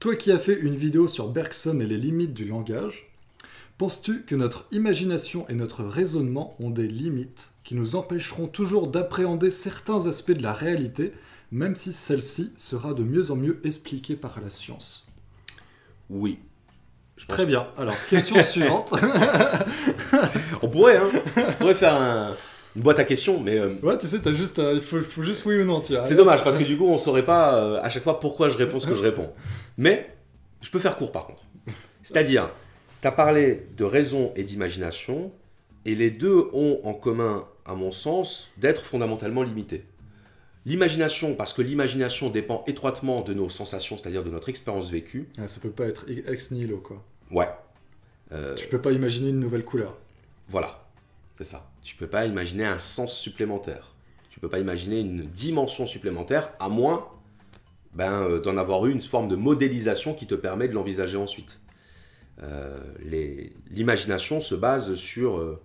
Toi qui as fait une vidéo sur Bergson et les limites du langage, penses-tu que notre imagination et notre raisonnement ont des limites qui nous empêcheront toujours d'appréhender certains aspects de la réalité, même si celle-ci sera de mieux en mieux expliquée par la science Oui. Très bien. Alors, question suivante. on pourrait, hein On pourrait faire un, une boîte à questions, mais. Euh, ouais, tu sais, t'as juste, il euh, faut, juste oui ou non, tu C'est dommage parce que du coup, on saurait pas euh, à chaque fois pourquoi je réponds ce que je réponds. Mais je peux faire court par contre. C'est-à-dire, tu as parlé de raison et d'imagination, et les deux ont en commun, à mon sens, d'être fondamentalement limités. L'imagination, parce que l'imagination dépend étroitement de nos sensations, c'est-à-dire de notre expérience vécue. Ça ça peut pas être ex nihilo, quoi. Ouais. Euh... Tu peux pas imaginer une nouvelle couleur. Voilà. C'est ça. Tu peux pas imaginer un sens supplémentaire. Tu peux pas imaginer une dimension supplémentaire, à moins ben, euh, d'en avoir eu une forme de modélisation qui te permet de l'envisager ensuite. Euh, l'imagination se base sur euh,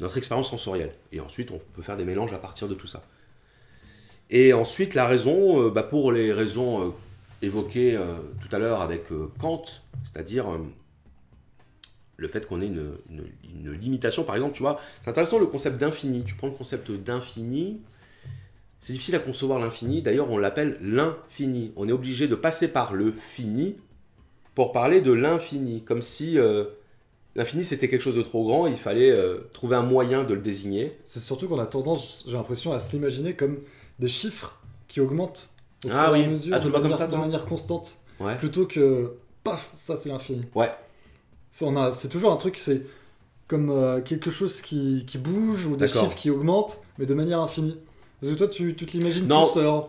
notre expérience sensorielle. Et ensuite, on peut faire des mélanges à partir de tout ça. Et ensuite, la raison, bah, pour les raisons évoquées tout à l'heure avec Kant, c'est-à-dire le fait qu'on ait une, limitation. Par exemple, tu vois, c'est intéressant le concept d'infini. Tu prends le concept d'infini, c'est difficile à concevoir l'infini. D'ailleurs, on l'appelle l'infini. On est obligé de passer par le fini pour parler de l'infini, comme si euh, l'infini c'était quelque chose de trop grand. Il fallait euh, trouver un moyen de le désigner. C'est surtout qu'on a tendance, j'ai l'impression, à se l'imaginer comme des chiffres qui augmentent ah à mesure, ah, de, manière, comme ça, de manière constante, plutôt que paf, ça c'est l'infini. Ouais. C'est toujours un truc, c'est comme euh, quelque chose qui, bouge ou des chiffres qui augmentent, mais de manière infinie. Parce que toi, tu, tu te l'imagines non. Hein.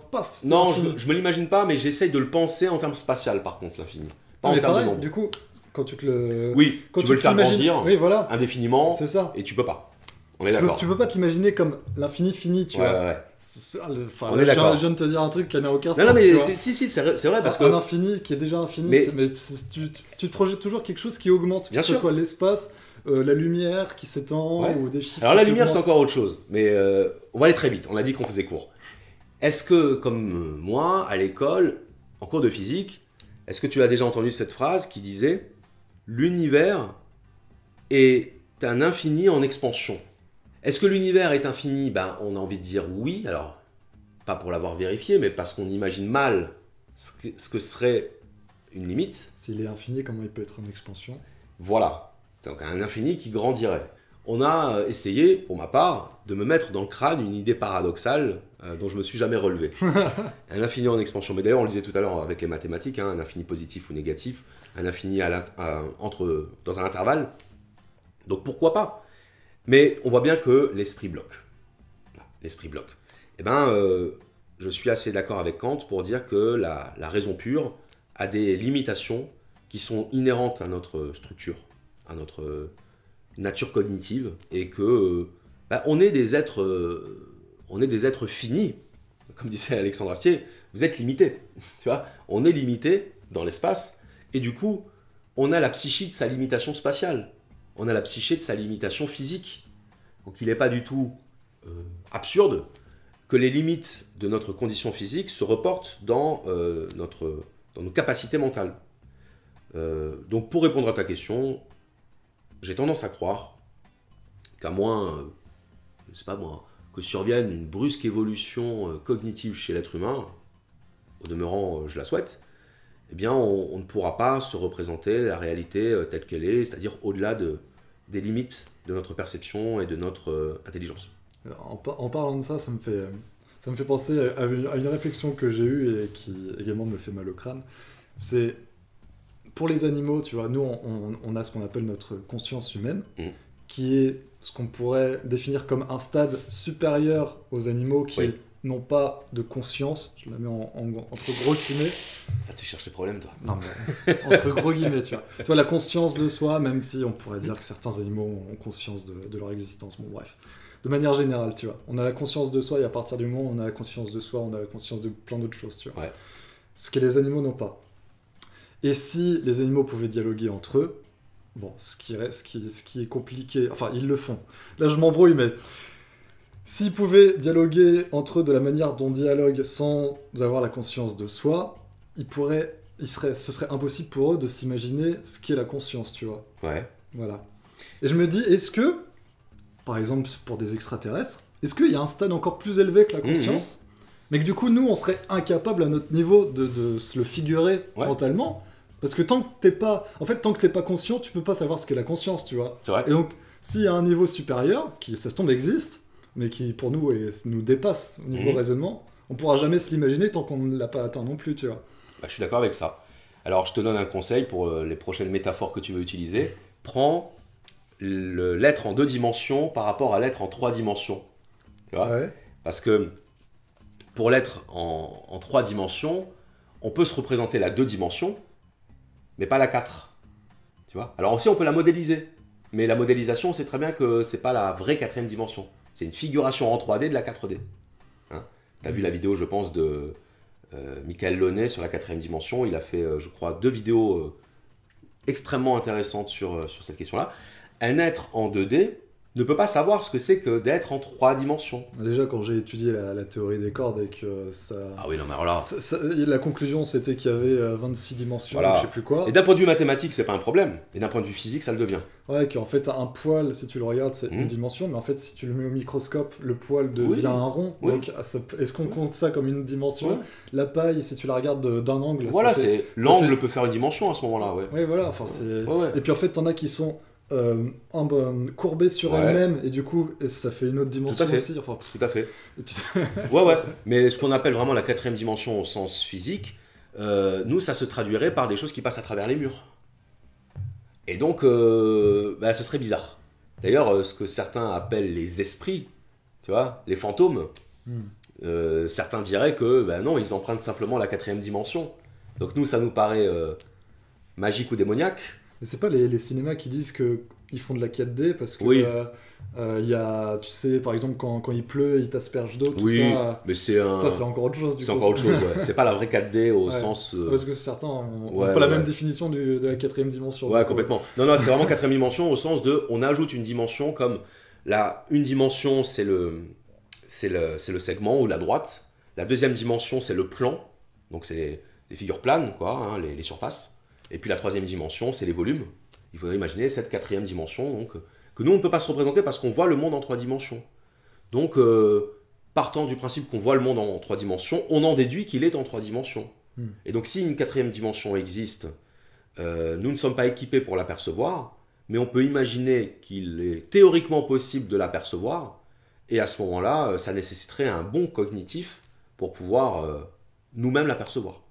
non, je, je, me l'imagine pas, mais j'essaye de le penser en termes spatial, par contre, l'infini. Pas en Du coup, quand tu te le. Oui, quand tu, veux le faire voilà. indéfiniment. C'est ça. Et tu peux pas. On est Tu peux pas t'imaginer comme l'infini fini, tu vois. Je viens de te dire un truc qui n'a aucun sens. Non, non, mais si, si, c'est vrai parce que. Un infini qui est déjà infini, mais, tu, te projettes toujours quelque chose qui augmente, que ce soit l'espace, euh, la lumière qui s'étend ou des chiffres. Alors la lumière, c'est encore autre chose, mais euh, on va aller très vite. On a dit qu'on faisait court. Est-ce que, comme euh, moi, à l'école, en cours de physique, est-ce que tu as déjà entendu cette phrase qui disait L'univers est un infini en expansion est-ce que l'univers est infini Ben, on a envie de dire oui. Alors, pas pour l'avoir vérifié, mais parce qu'on imagine mal ce que, serait une limite. S'il est infini, comment il peut être en expansion Voilà. Donc un infini qui grandirait. On a euh, essayé, pour ma part, de me mettre dans le crâne une idée paradoxale euh, dont je me suis jamais relevé. un infini en expansion. Mais d'ailleurs, on le disait tout à l'heure avec les mathématiques, hein, un infini positif ou négatif, un infini entre, dans un intervalle. Donc pourquoi pas mais on voit bien que l'esprit bloque. L'esprit bloque. Eh bien, euh, je suis assez d'accord avec Kant pour dire que la, raison pure a des limitations qui sont inhérentes à notre structure, à notre nature cognitive, et que euh, bah, on est des êtres, euh, on est des êtres finis, comme disait Alexandre Astier. Vous êtes limité, tu vois. On est limité dans l'espace, et du coup, on a la psychie de sa limitation spatiale on a la psyché de sa limitation physique. Donc il n'est pas du tout euh, absurde que les limites de notre condition physique se reportent dans, euh, notre, dans nos capacités mentales. Euh, donc pour répondre à ta question, j'ai tendance à croire qu'à moins, je sais pas moi, que survienne une brusque évolution cognitive chez l'être humain, au demeurant je la souhaite, eh bien on ne pourra pas se représenter la réalité telle qu'elle est, c'est-à-dire au-delà de, des limites de notre perception et de notre euh, intelligence. En, parlant de ça, ça me fait, euh, ça me fait penser à une, réflexion que j'ai eue et qui également me fait mal au crâne. C'est pour les animaux, tu vois, nous, on, a ce qu'on appelle notre conscience humaine, mm. qui est ce qu'on pourrait définir comme un stade supérieur aux animaux, qui est n'ont pas de conscience, je la mets en, entre gros guillemets. Ah, tu cherches les problèmes, toi. Non, euh, entre gros guillemets, tu vois. Tu la conscience de soi, même si on pourrait dire que certains animaux ont conscience de, leur existence, bon, bref. De manière générale, tu vois. On a la conscience de soi, et à partir du moment où on a la conscience de soi, on a la conscience de plein d'autres choses, tu vois. Ce que les animaux n'ont pas. Et si les animaux pouvaient dialoguer entre eux, bon, ce qui, reste, ce qui, ce qui est compliqué, enfin, ils le font. Là, je m'embrouille, mais S'ils pouvaient dialoguer entre eux de la manière dont on dialogue sans avoir la conscience de soi, ils pourraient, ils ce serait impossible pour eux de s'imaginer ce qu'est la conscience, tu vois. Ouais. Voilà. Et je me dis, est-ce que, par exemple, pour des extraterrestres, est-ce qu'il y a un stade encore plus élevé que la mmh, conscience, mmh. mais que du coup, nous, on serait incapables à notre niveau de, se le figurer mentalement Parce que tant que t'es pas. En fait, tant que t'es pas conscient, tu peux pas savoir ce qu'est la conscience, tu vois. Vrai. Et donc, s'il y a un niveau supérieur, qui, ça se tombe, existe, mais qui pour nous nous dépasse au niveau mhm. raisonnement. On pourra jamais se l'imaginer tant qu'on ne l'a pas atteint non plus, tu vois. Bah, je suis d'accord avec ça. Alors je te donne un conseil pour euh, les prochaines métaphores que tu veux utiliser. Prends l'être en deux dimensions par rapport à l'être en trois dimensions. Tu vois Parce que pour l'être en, trois dimensions, on peut se représenter la deux dimensions, mais pas la quatre. Tu vois Alors aussi, on peut la modéliser. Mais la modélisation, on sait très bien que c'est pas la vraie quatrième dimension. C'est une figuration en 3D de la 4D. Hein tu as vu la vidéo, je pense, de euh, Michael Launay sur la quatrième dimension. Il a fait, euh, je crois, deux vidéos euh, extrêmement intéressantes sur, sur cette question-là. Un être en 2D, ne peut pas savoir ce que c'est que d'être en trois dimensions. Déjà, quand j'ai étudié la, théorie des cordes et que ça. Ah oui, non, mais voilà. la conclusion, c'était qu'il y avait 26 euh, dimensions, voilà. je sais plus quoi. Et d'un point de vue mathématique, c'est pas un problème. Et d'un point de vue physique, ça le devient. Ouais, qu'en fait, un poil, si tu le regardes, c'est une hmm. dimension, mais en fait, si tu le mets au microscope, le poil devient un rond. Donc, est-ce qu'on compte ça comme une dimension La paille, si tu la regardes d'un angle. Voilà, c'est l'angle peut faire une dimension à ce moment-là, ouais. Oui, voilà. Enfin, Et puis, en fait, t'en as qui sont euh, euh sur ouais. elle-même et du coup ça fait une autre dimension Tout fait. aussi. Enfin, Tout à fait. ouais ouais. Mais ce qu'on appelle vraiment la quatrième dimension au sens physique, euh, nous ça se traduirait par des choses qui passent à travers les murs. Et donc euh, bah, ce serait bizarre. D'ailleurs ce que certains appellent les esprits, tu vois, les fantômes, hmm. certains diraient que ben non ils empruntent simplement la quatrième dimension. Donc nous ça nous paraît magique ou démoniaque mais c'est pas les, les, cinémas qui disent que ils font de la 4D parce que. Euh, euh, il y a, tu sais, par exemple, quand, quand il pleut, il t'asperge d'eau, tout oui, ça. mais c'est un... Ça, c'est encore autre chose, du C'est encore autre chose, Ce c'est pas la vraie 4D au sens... Euh, parce que certains n'ont pas la même définition de la quatrième dimension. Ouais, complètement. Non, non, c'est vraiment quatrième dimension au sens de, on ajoute une dimension comme... La, une dimension, c'est le, c'est le, le segment ou la droite. La deuxième dimension, c'est le plan. Donc, c'est les, figures planes, quoi, hein, les surfaces. Et puis la troisième dimension, c'est les volumes. Il faudrait imaginer cette quatrième dimension, donc, que nous, on ne peut pas se représenter parce qu'on voit le monde en trois dimensions. Donc, euh, partant du principe qu'on voit le monde en trois dimensions, on en déduit qu'il est en trois dimensions. Hmm. Et donc, si une quatrième dimension existe, euh, nous ne sommes pas équipés pour l'apercevoir, mais on peut imaginer qu'il est théoriquement possible de l'apercevoir, et à ce moment-là, euh, ça nécessiterait un bon cognitif pour pouvoir nous-mêmes l'apercevoir.